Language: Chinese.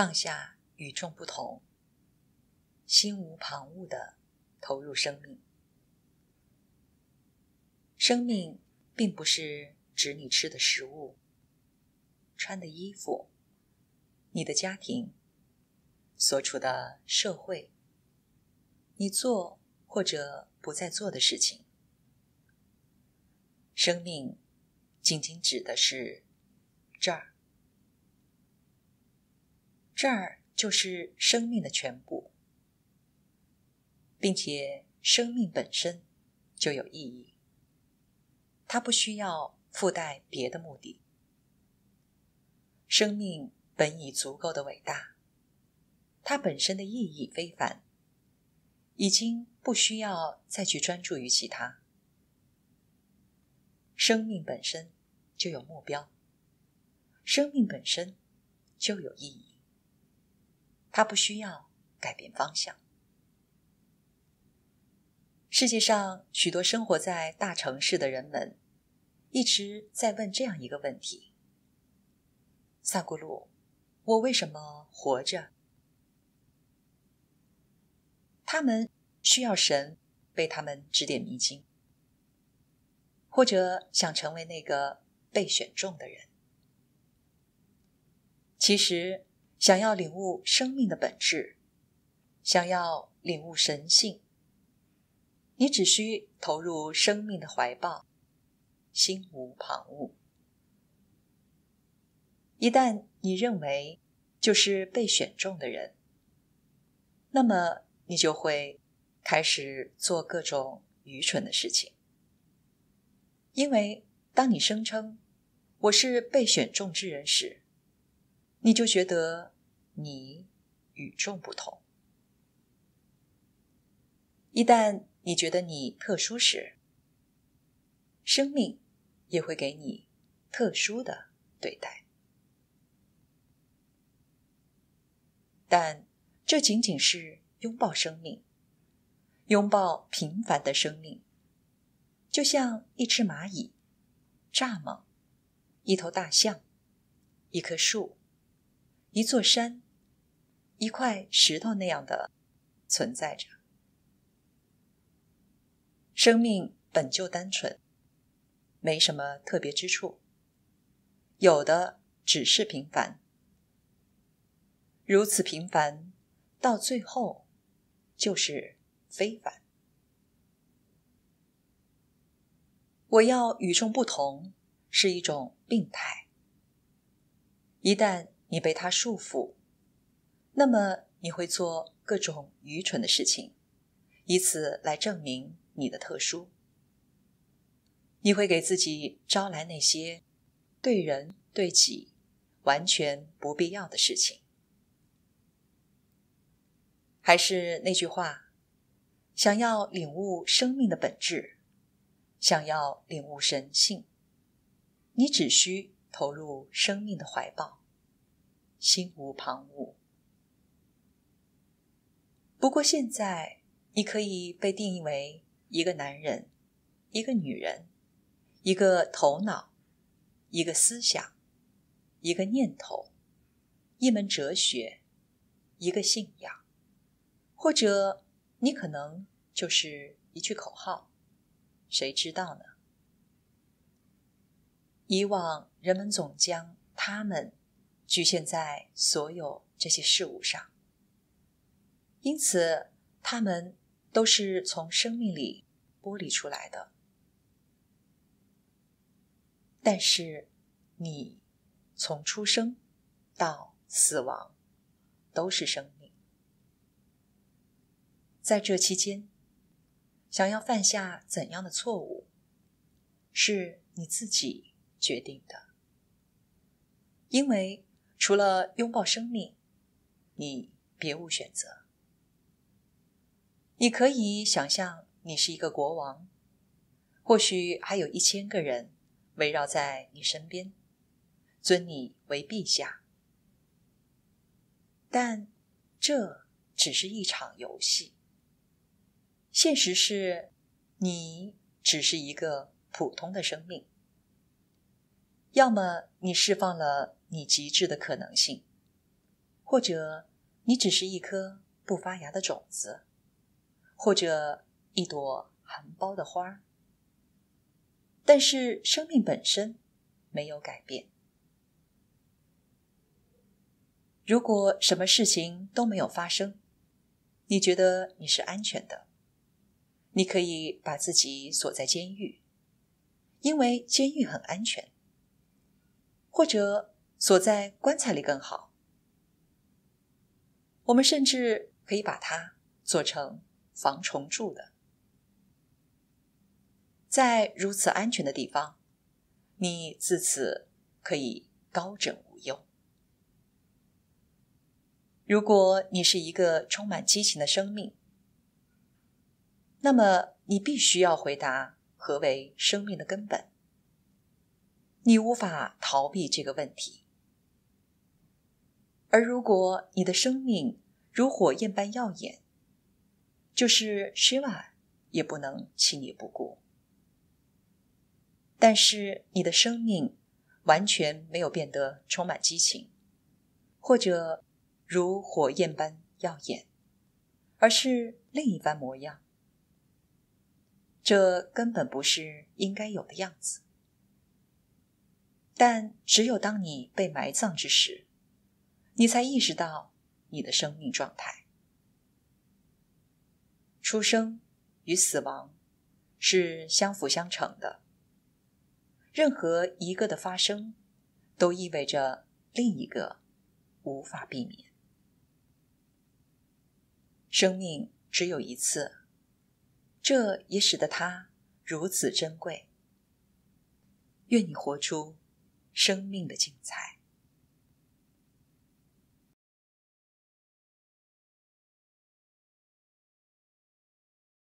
放下与众不同，心无旁骛地投入生命。生命并不是指你吃的食物、穿的衣服、你的家庭、所处的社会、你做或者不再做的事情。生命仅仅指的是这儿。这儿就是生命的全部，并且生命本身就有意义。它不需要附带别的目的。生命本已足够的伟大，它本身的意义非凡，已经不需要再去专注于其他。生命本身就有目标，生命本身就有意义。他不需要改变方向。世界上许多生活在大城市的人们，一直在问这样一个问题：萨古鲁，我为什么活着？他们需要神为他们指点迷津，或者想成为那个被选中的人。其实。想要领悟生命的本质，想要领悟神性，你只需投入生命的怀抱，心无旁骛。一旦你认为就是被选中的人，那么你就会开始做各种愚蠢的事情，因为当你声称我是被选中之人时。你就觉得你与众不同。一旦你觉得你特殊时，生命也会给你特殊的对待。但这仅仅是拥抱生命，拥抱平凡的生命，就像一只蚂蚁、蚱蜢、一头大象、一棵树。一座山，一块石头那样的存在着。生命本就单纯，没什么特别之处，有的只是平凡。如此平凡，到最后就是非凡。我要与众不同是一种病态，一旦。你被它束缚，那么你会做各种愚蠢的事情，以此来证明你的特殊。你会给自己招来那些对人对己完全不必要的事情。还是那句话，想要领悟生命的本质，想要领悟神性，你只需投入生命的怀抱。心无旁骛。不过现在，你可以被定义为一个男人，一个女人，一个头脑，一个思想，一个念头，一门哲学，一个信仰，或者你可能就是一句口号，谁知道呢？以往人们总将他们。局限在所有这些事物上，因此他们都是从生命里剥离出来的。但是，你从出生到死亡都是生命，在这期间，想要犯下怎样的错误，是你自己决定的，因为。除了拥抱生命，你别无选择。你可以想象，你是一个国王，或许还有一千个人围绕在你身边，尊你为陛下。但这只是一场游戏。现实是，你只是一个普通的生命。要么你释放了。你极致的可能性，或者你只是一颗不发芽的种子，或者一朵含苞的花。但是生命本身没有改变。如果什么事情都没有发生，你觉得你是安全的？你可以把自己锁在监狱，因为监狱很安全，或者。锁在棺材里更好。我们甚至可以把它做成防虫蛀的。在如此安全的地方，你自此可以高枕无忧。如果你是一个充满激情的生命，那么你必须要回答何为生命的根本。你无法逃避这个问题。而如果你的生命如火焰般耀眼，就是湿瓦也不能弃你不顾。但是你的生命完全没有变得充满激情，或者如火焰般耀眼，而是另一番模样。这根本不是应该有的样子。但只有当你被埋葬之时。你才意识到，你的生命状态。出生与死亡是相辅相成的，任何一个的发生，都意味着另一个无法避免。生命只有一次，这也使得它如此珍贵。愿你活出生命的精彩。